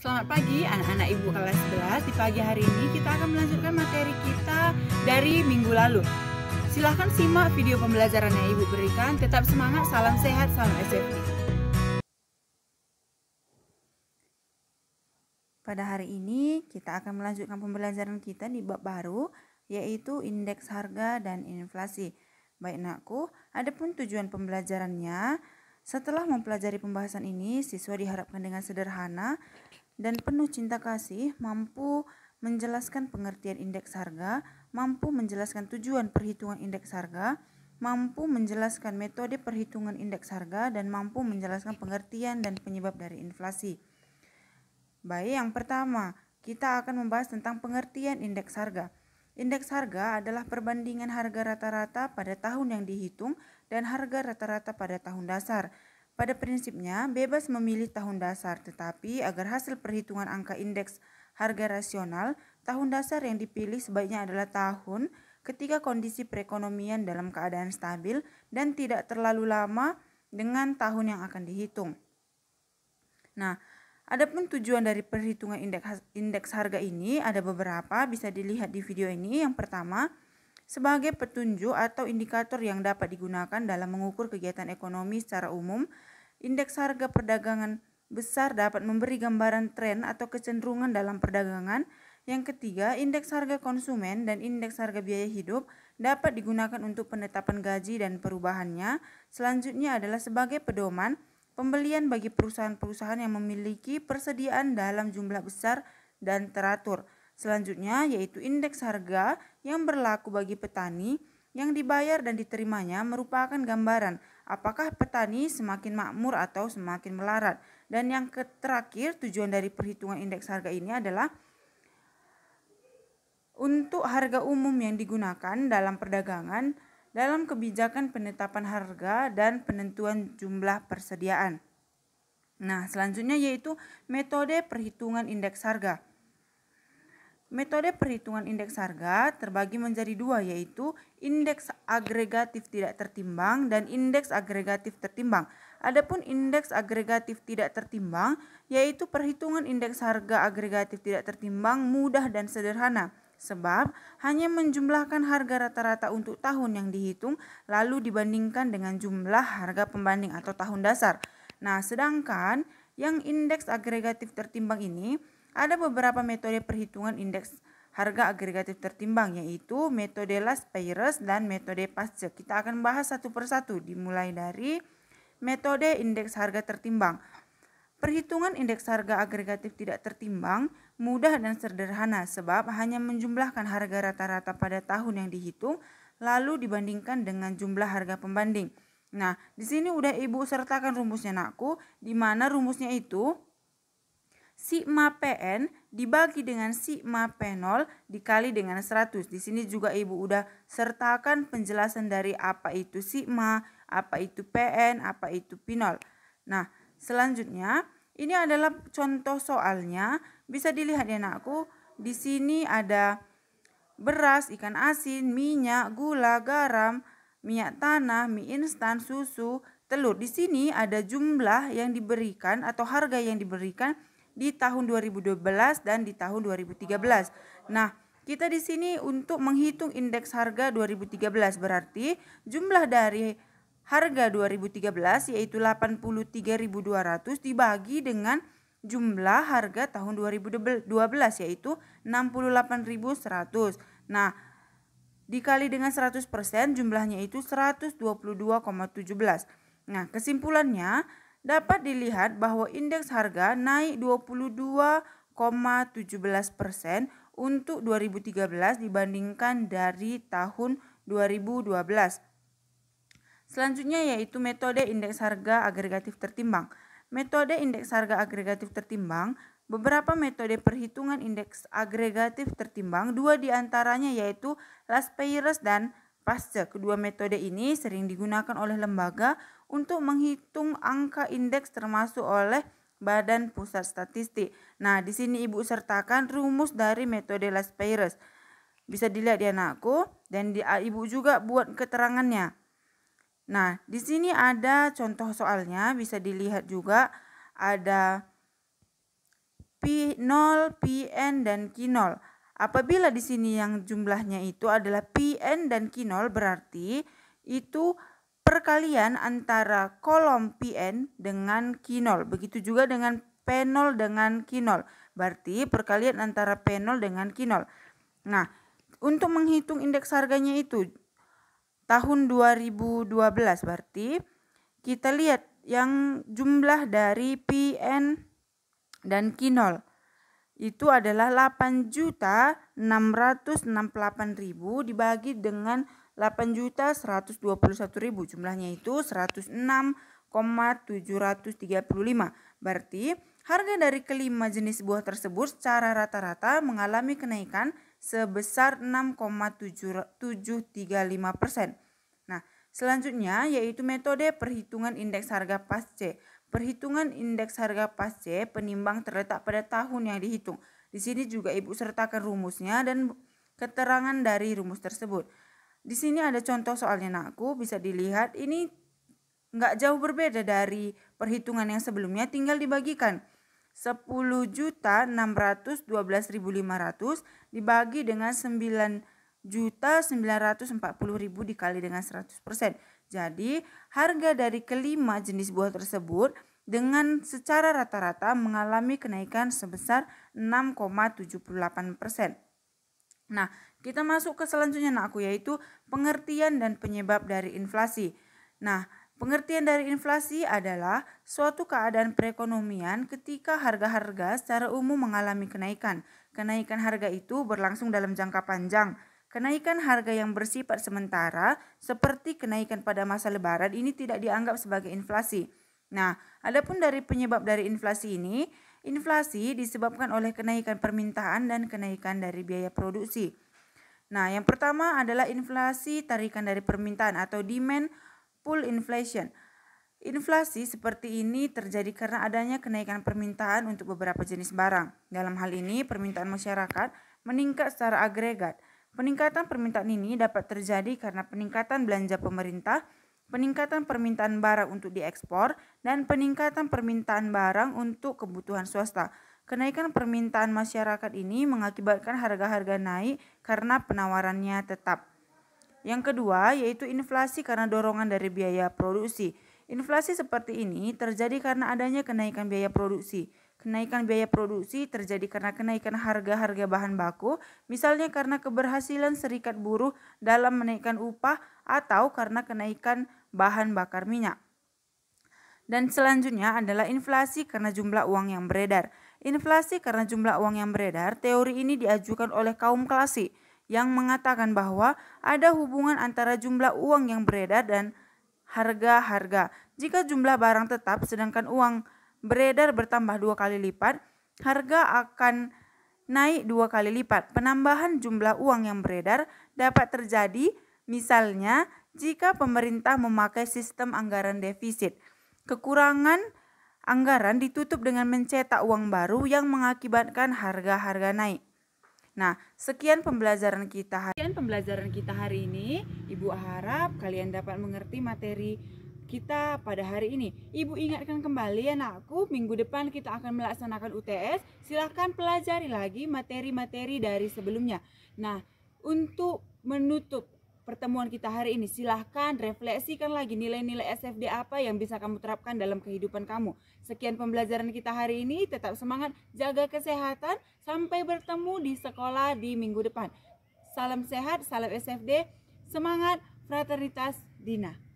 Selamat pagi anak-anak ibu kelas 11 Di pagi hari ini kita akan melanjutkan materi kita dari minggu lalu Silahkan simak video pembelajaran yang ibu berikan Tetap semangat, salam sehat, salam SFP Pada hari ini kita akan melanjutkan pembelajaran kita di bab baru Yaitu indeks harga dan inflasi Baik nakku, adapun tujuan pembelajarannya setelah mempelajari pembahasan ini, siswa diharapkan dengan sederhana dan penuh cinta kasih mampu menjelaskan pengertian indeks harga, mampu menjelaskan tujuan perhitungan indeks harga, mampu menjelaskan metode perhitungan indeks harga, dan mampu menjelaskan pengertian dan penyebab dari inflasi. Baik, yang pertama, kita akan membahas tentang pengertian indeks harga. Indeks harga adalah perbandingan harga rata-rata pada tahun yang dihitung dan harga rata-rata pada tahun dasar pada prinsipnya, bebas memilih tahun dasar, tetapi agar hasil perhitungan angka indeks harga rasional, tahun dasar yang dipilih sebaiknya adalah tahun ketika kondisi perekonomian dalam keadaan stabil dan tidak terlalu lama dengan tahun yang akan dihitung. Nah, adapun tujuan dari perhitungan indeks indeks harga ini ada beberapa bisa dilihat di video ini. Yang pertama, sebagai petunjuk atau indikator yang dapat digunakan dalam mengukur kegiatan ekonomi secara umum. Indeks harga perdagangan besar dapat memberi gambaran tren atau kecenderungan dalam perdagangan. Yang ketiga, indeks harga konsumen dan indeks harga biaya hidup dapat digunakan untuk penetapan gaji dan perubahannya. Selanjutnya adalah sebagai pedoman pembelian bagi perusahaan-perusahaan yang memiliki persediaan dalam jumlah besar dan teratur. Selanjutnya yaitu indeks harga yang berlaku bagi petani yang dibayar dan diterimanya merupakan gambaran apakah petani semakin makmur atau semakin melarat. Dan yang terakhir tujuan dari perhitungan indeks harga ini adalah untuk harga umum yang digunakan dalam perdagangan dalam kebijakan penetapan harga dan penentuan jumlah persediaan. Nah, selanjutnya yaitu metode perhitungan indeks harga. Metode perhitungan indeks harga terbagi menjadi dua yaitu indeks agregatif tidak tertimbang dan indeks agregatif tertimbang. Adapun indeks agregatif tidak tertimbang yaitu perhitungan indeks harga agregatif tidak tertimbang mudah dan sederhana sebab hanya menjumlahkan harga rata-rata untuk tahun yang dihitung lalu dibandingkan dengan jumlah harga pembanding atau tahun dasar. Nah, sedangkan yang indeks agregatif tertimbang ini ada beberapa metode perhitungan indeks harga agregatif tertimbang yaitu metode Las Pires dan metode Pasce. Kita akan bahas satu persatu dimulai dari metode indeks harga tertimbang. Perhitungan indeks harga agregatif tidak tertimbang mudah dan sederhana sebab hanya menjumlahkan harga rata-rata pada tahun yang dihitung lalu dibandingkan dengan jumlah harga pembanding. Nah, di sini udah Ibu sertakan rumusnya Nakku di mana rumusnya itu sigma PN dibagi dengan sigma P0 dikali dengan 100. Di sini juga Ibu udah sertakan penjelasan dari apa itu sigma, apa itu PN, apa itu P0. Nah, selanjutnya ini adalah contoh soalnya. Bisa dilihat ya anakku, di sini ada beras, ikan asin, minyak, gula, garam, minyak tanah, mie instan, susu, telur. Di sini ada jumlah yang diberikan atau harga yang diberikan di tahun 2012 dan di tahun 2013. Nah, kita di sini untuk menghitung indeks harga 2013 berarti jumlah dari harga 2013 yaitu 83.200 dibagi dengan jumlah harga tahun 2012 yaitu 68.100. Nah, dikali dengan 100% jumlahnya itu 122,17. Nah, kesimpulannya dapat dilihat bahwa indeks harga naik 22,17 persen untuk 2013 dibandingkan dari tahun 2012. Selanjutnya yaitu metode indeks harga agregatif tertimbang. Metode indeks harga agregatif tertimbang beberapa metode perhitungan indeks agregatif tertimbang, dua diantaranya yaitu Las dan Pasca kedua metode ini sering digunakan oleh lembaga untuk menghitung angka indeks termasuk oleh Badan Pusat Statistik. Nah, di sini Ibu sertakan rumus dari metode Las Bisa dilihat di anakku dan di Ibu juga buat keterangannya. Nah, di sini ada contoh soalnya, bisa dilihat juga ada P0, PN dan q0. Apabila di sini yang jumlahnya itu adalah PN dan kinol berarti itu perkalian antara kolom PN dengan kinol. Begitu juga dengan penol dengan kinol. Berarti perkalian antara penol dengan kinol. Nah, untuk menghitung indeks harganya itu tahun 2012 berarti kita lihat yang jumlah dari PN dan kinol itu adalah 8.668.000 dibagi dengan 8.121.000 jumlahnya itu 106,735 berarti harga dari kelima jenis buah tersebut secara rata-rata mengalami kenaikan sebesar 6,735 persen nah selanjutnya yaitu metode perhitungan indeks harga pas C Perhitungan indeks harga pasca penimbang terletak pada tahun yang dihitung. Di sini juga Ibu sertakan rumusnya dan keterangan dari rumus tersebut. Di sini ada contoh soalnya naku bisa dilihat ini nggak jauh berbeda dari perhitungan yang sebelumnya tinggal dibagikan. 10.612.500 dibagi dengan 9.940.000 dikali dengan 100%. Jadi, harga dari kelima jenis buah tersebut dengan secara rata-rata mengalami kenaikan sebesar 6,78 Nah, kita masuk ke selanjutnya nah aku yaitu pengertian dan penyebab dari inflasi. Nah, pengertian dari inflasi adalah suatu keadaan perekonomian ketika harga-harga secara umum mengalami kenaikan. Kenaikan harga itu berlangsung dalam jangka panjang Kenaikan harga yang bersifat sementara seperti kenaikan pada masa lebaran ini tidak dianggap sebagai inflasi. Nah, adapun dari penyebab dari inflasi ini, inflasi disebabkan oleh kenaikan permintaan dan kenaikan dari biaya produksi. Nah, yang pertama adalah inflasi tarikan dari permintaan atau demand pull inflation. Inflasi seperti ini terjadi karena adanya kenaikan permintaan untuk beberapa jenis barang. Dalam hal ini, permintaan masyarakat meningkat secara agregat Peningkatan permintaan ini dapat terjadi karena peningkatan belanja pemerintah, peningkatan permintaan barang untuk diekspor, dan peningkatan permintaan barang untuk kebutuhan swasta. Kenaikan permintaan masyarakat ini mengakibatkan harga-harga naik karena penawarannya tetap. Yang kedua yaitu inflasi karena dorongan dari biaya produksi. Inflasi seperti ini terjadi karena adanya kenaikan biaya produksi. Kenaikan biaya produksi terjadi karena kenaikan harga-harga bahan baku, misalnya karena keberhasilan serikat buruh dalam menaikkan upah atau karena kenaikan bahan bakar minyak. Dan selanjutnya adalah inflasi karena jumlah uang yang beredar. Inflasi karena jumlah uang yang beredar, teori ini diajukan oleh kaum klasik yang mengatakan bahwa ada hubungan antara jumlah uang yang beredar dan harga-harga. Jika jumlah barang tetap sedangkan uang beredar bertambah dua kali lipat, harga akan naik dua kali lipat. Penambahan jumlah uang yang beredar dapat terjadi misalnya jika pemerintah memakai sistem anggaran defisit. Kekurangan anggaran ditutup dengan mencetak uang baru yang mengakibatkan harga-harga naik. Nah, sekian pembelajaran kita hari. Sekian pembelajaran kita hari ini. Ibu harap kalian dapat mengerti materi kita pada hari ini. Ibu ingatkan kembali anakku, ya, minggu depan kita akan melaksanakan UTS. Silahkan pelajari lagi materi-materi dari sebelumnya. Nah, untuk menutup pertemuan kita hari ini, silahkan refleksikan lagi nilai-nilai SFD apa yang bisa kamu terapkan dalam kehidupan kamu. Sekian pembelajaran kita hari ini, tetap semangat, jaga kesehatan, sampai bertemu di sekolah di minggu depan. Salam sehat, salam SFD, semangat, fraternitas, Dina.